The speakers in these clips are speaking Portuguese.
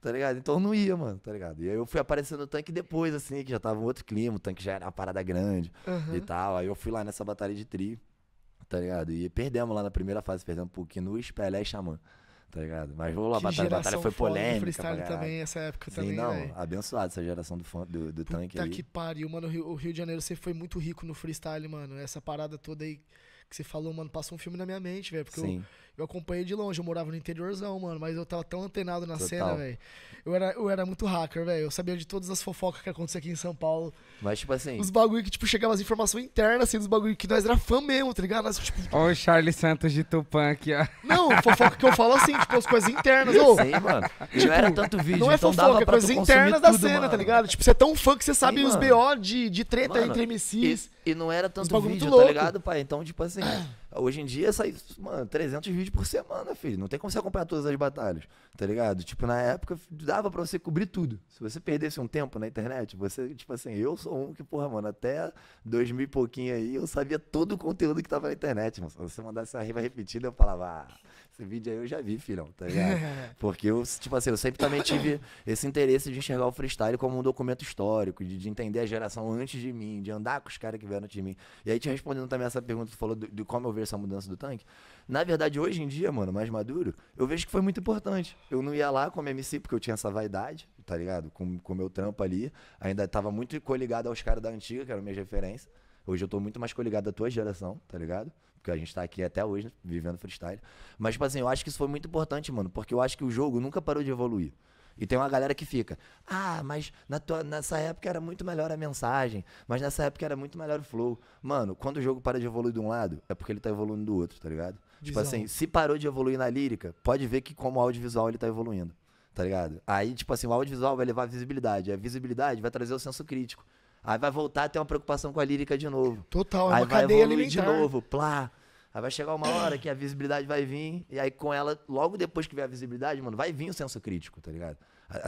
tá ligado? Então não ia, mano, tá ligado? E aí eu fui aparecendo no tanque depois, assim, que já tava um outro clima, o tanque já era uma parada grande uhum. e tal. Aí eu fui lá nessa batalha de trio, tá ligado? E perdemos lá na primeira fase, perdemos pro Kinus, Pelé e Xamã tá ligado? Mas vamos lá, batalha, batalha foi polêmica. freestyle também, essa época Sim, Não, véio. abençoado essa geração do, fã, do, do que aí. pariu, mano. O Rio, o Rio de Janeiro sempre foi muito rico no freestyle, mano. Essa parada toda aí que você falou, mano, passou um filme na minha mente, velho. Porque eu, eu, acompanhei de longe, eu morava no interiorzão, mano, mas eu tava tão antenado na Total. cena, velho. Eu era, eu era muito hacker, velho. Eu sabia de todas as fofocas que acontecia aqui em São Paulo. Mas, tipo assim. Os bagulho que, tipo, chegava as informações internas, assim, dos bagulho que nós era fã mesmo, tá ligado? Nós, tipo... Olha o Charles Santos de Tupã aqui, ó. Não, fofoca que eu falo assim, tipo, as coisas internas, ô. Sei, mano. Tipo, não era tanto vídeo, Não é então fofoca, é coisas internas tudo, da cena, mano. tá ligado? Tipo, você é tão fã que você sabe Sim, os BO de, de treta mano, entre MCs. E não era tanto vídeo, tá ligado, pai? Então, tipo assim, hoje em dia sai, mano, 300 vídeos por semana, filho. Não tem como você acompanhar todas as batalhas, tá ligado? Tipo, na época dava pra você cobrir tudo. Se você perdesse um tempo na internet, você, tipo assim, eu sou um que, porra, mano, até 2000 e pouquinho aí, eu sabia todo o conteúdo que tava na internet, mano. Se você mandasse uma riva repetida, eu falava, ah, esse vídeo aí eu já vi, filhão, tá ligado? Porque eu, tipo assim, eu sempre também tive esse interesse de enxergar o freestyle como um documento histórico, de, de entender a geração antes de mim, de andar com os caras que vieram antes de mim. E aí, te respondendo também essa pergunta que tu falou de, de como eu vejo essa mudança do tanque. Na verdade, hoje em dia, mano, mais maduro, eu vejo que foi muito importante. Eu não ia lá como MC, porque eu tinha essa vaidade, tá ligado? Com o meu trampo ali. Ainda tava muito coligado aos caras da antiga, que eram minhas referências. Hoje eu tô muito mais coligado à tua geração, tá ligado? Porque a gente tá aqui até hoje, vivendo freestyle. Mas, tipo assim, eu acho que isso foi muito importante, mano. Porque eu acho que o jogo nunca parou de evoluir. E tem uma galera que fica, ah, mas tua, nessa época era muito melhor a mensagem, mas nessa época era muito melhor o flow. Mano, quando o jogo para de evoluir de um lado, é porque ele tá evoluindo do outro, tá ligado? Tipo Visão. Tipo assim, se parou de evoluir na lírica, pode ver que como audiovisual ele tá evoluindo, tá ligado? Aí, tipo assim, o audiovisual vai levar a visibilidade, a visibilidade vai trazer o senso crítico. Aí vai voltar a ter uma preocupação com a lírica de novo. Total, é aí vai cadeia evoluir de novo, plá. Aí vai chegar uma hora que a visibilidade vai vir, e aí com ela, logo depois que vier a visibilidade, mano, vai vir o senso crítico, tá ligado?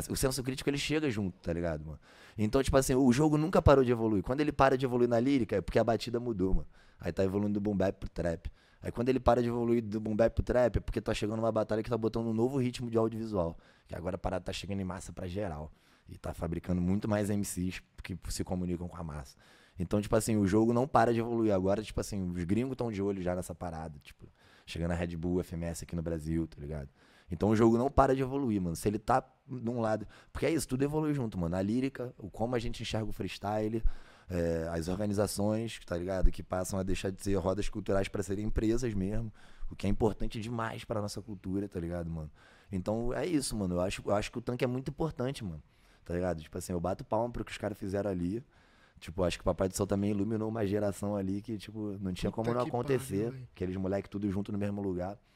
O senso crítico ele chega junto, tá ligado, mano? Então, tipo assim, o jogo nunca parou de evoluir. Quando ele para de evoluir na lírica, é porque a batida mudou, mano. Aí tá evoluindo do bumbé pro trap. Aí quando ele para de evoluir do bumbé pro trap, é porque tá chegando uma batalha que tá botando um novo ritmo de audiovisual. Que agora a parada tá chegando em massa pra geral. E tá fabricando muito mais MCs que se comunicam com a massa. Então, tipo assim, o jogo não para de evoluir. Agora, tipo assim, os gringos estão de olho já nessa parada. Tipo, chegando a Red Bull, FMS aqui no Brasil, tá ligado? Então o jogo não para de evoluir, mano. Se ele tá de um lado. Porque é isso, tudo evolui junto, mano. A lírica, o como a gente enxerga o freestyle, é, as organizações, tá ligado? Que passam a deixar de ser rodas culturais para serem empresas mesmo. O que é importante demais pra nossa cultura, tá ligado, mano? Então é isso, mano. Eu acho, eu acho que o tanque é muito importante, mano tá ligado? Tipo assim, eu bato palma pro que os caras fizeram ali. Tipo, acho que o Papai do Sol também iluminou uma geração ali que, tipo, não tinha Puta como não acontecer. Pariu, aqueles moleques tudo junto no mesmo lugar.